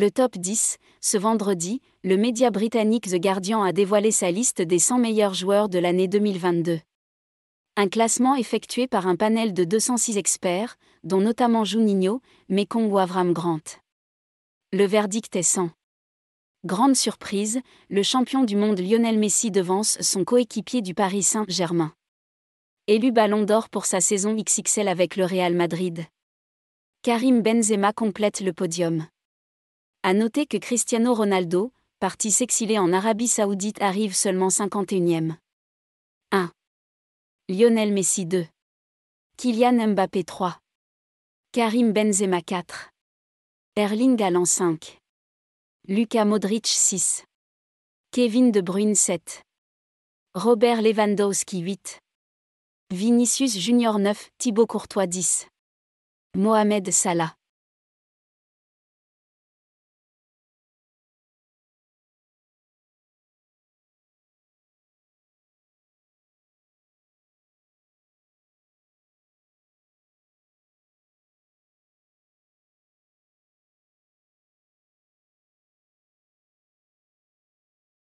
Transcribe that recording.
Le top 10, ce vendredi, le média britannique The Guardian a dévoilé sa liste des 100 meilleurs joueurs de l'année 2022. Un classement effectué par un panel de 206 experts, dont notamment Juninho, Mekong ou Avram Grant. Le verdict est 100. Grande surprise, le champion du monde Lionel Messi devance son coéquipier du Paris Saint-Germain. Élu Ballon d'Or pour sa saison XXL avec le Real Madrid. Karim Benzema complète le podium. A noter que Cristiano Ronaldo, parti s'exiler en Arabie Saoudite, arrive seulement 51e. 1. Lionel Messi 2. Kylian Mbappé 3. Karim Benzema 4. Erling Haaland 5. Luka Modric 6. Kevin De Bruyne 7. Robert Lewandowski 8. Vinicius Junior 9, Thibaut Courtois 10. Mohamed Salah.